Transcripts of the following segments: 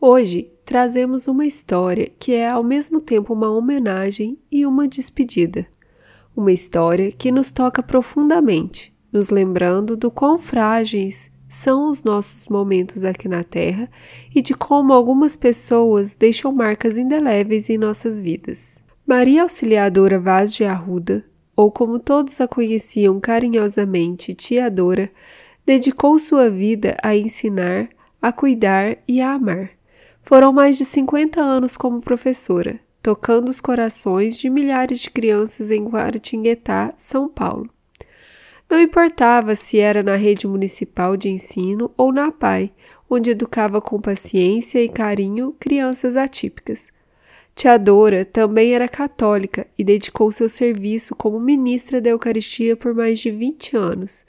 Hoje trazemos uma história que é ao mesmo tempo uma homenagem e uma despedida. Uma história que nos toca profundamente, nos lembrando do quão frágeis são os nossos momentos aqui na Terra e de como algumas pessoas deixam marcas indeléveis em nossas vidas. Maria Auxiliadora Vaz de Arruda, ou como todos a conheciam carinhosamente, Tia Dora, dedicou sua vida a ensinar, a cuidar e a amar. Foram mais de 50 anos como professora, tocando os corações de milhares de crianças em Guaratinguetá, São Paulo. Não importava se era na rede municipal de ensino ou na PAI, onde educava com paciência e carinho crianças atípicas. Teadora também era católica e dedicou seu serviço como ministra da Eucaristia por mais de 20 anos.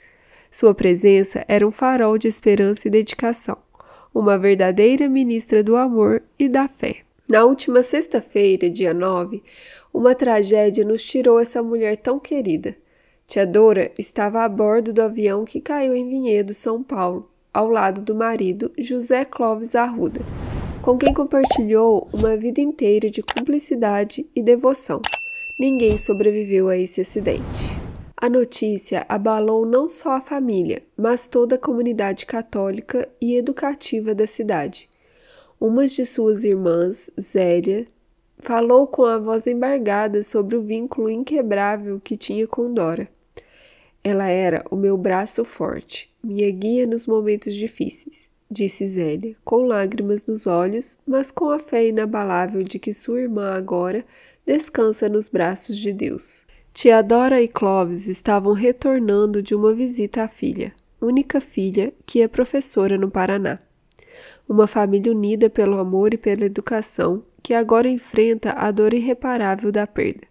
Sua presença era um farol de esperança e dedicação uma verdadeira ministra do amor e da fé. Na última sexta-feira, dia 9, uma tragédia nos tirou essa mulher tão querida. Tia Dora estava a bordo do avião que caiu em Vinhedo, São Paulo, ao lado do marido José Clóvis Arruda, com quem compartilhou uma vida inteira de cumplicidade e devoção. Ninguém sobreviveu a esse acidente. A notícia abalou não só a família, mas toda a comunidade católica e educativa da cidade. Uma de suas irmãs, Zélia, falou com a voz embargada sobre o vínculo inquebrável que tinha com Dora. Ela era o meu braço forte, minha guia nos momentos difíceis, disse Zélia, com lágrimas nos olhos, mas com a fé inabalável de que sua irmã agora descansa nos braços de Deus. Tia Dora e Clóvis estavam retornando de uma visita à filha, única filha que é professora no Paraná. Uma família unida pelo amor e pela educação que agora enfrenta a dor irreparável da perda.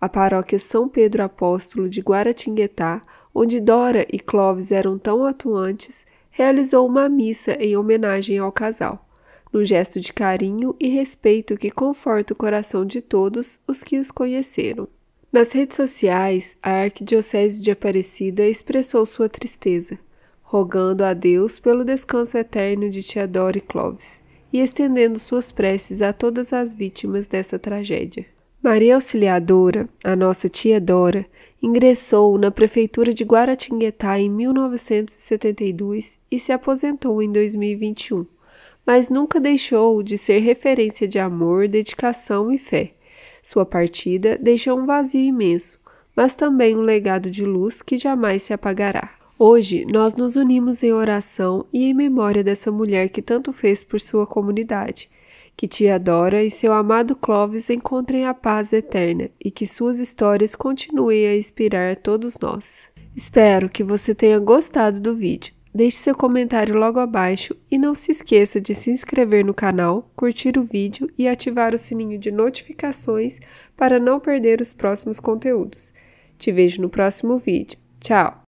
A paróquia São Pedro Apóstolo de Guaratinguetá, onde Dora e Clóvis eram tão atuantes, realizou uma missa em homenagem ao casal, num gesto de carinho e respeito que conforta o coração de todos os que os conheceram. Nas redes sociais, a Arquidiocese de Aparecida expressou sua tristeza, rogando a Deus pelo descanso eterno de Teodoro e Clóvis, e estendendo suas preces a todas as vítimas dessa tragédia. Maria Auxiliadora, a nossa tia Dora, ingressou na prefeitura de Guaratinguetá em 1972 e se aposentou em 2021, mas nunca deixou de ser referência de amor, dedicação e fé. Sua partida deixou um vazio imenso, mas também um legado de luz que jamais se apagará. Hoje, nós nos unimos em oração e em memória dessa mulher que tanto fez por sua comunidade. Que te adora e seu amado Clovis encontrem a paz eterna e que suas histórias continuem a inspirar todos nós. Espero que você tenha gostado do vídeo. Deixe seu comentário logo abaixo e não se esqueça de se inscrever no canal, curtir o vídeo e ativar o sininho de notificações para não perder os próximos conteúdos. Te vejo no próximo vídeo. Tchau!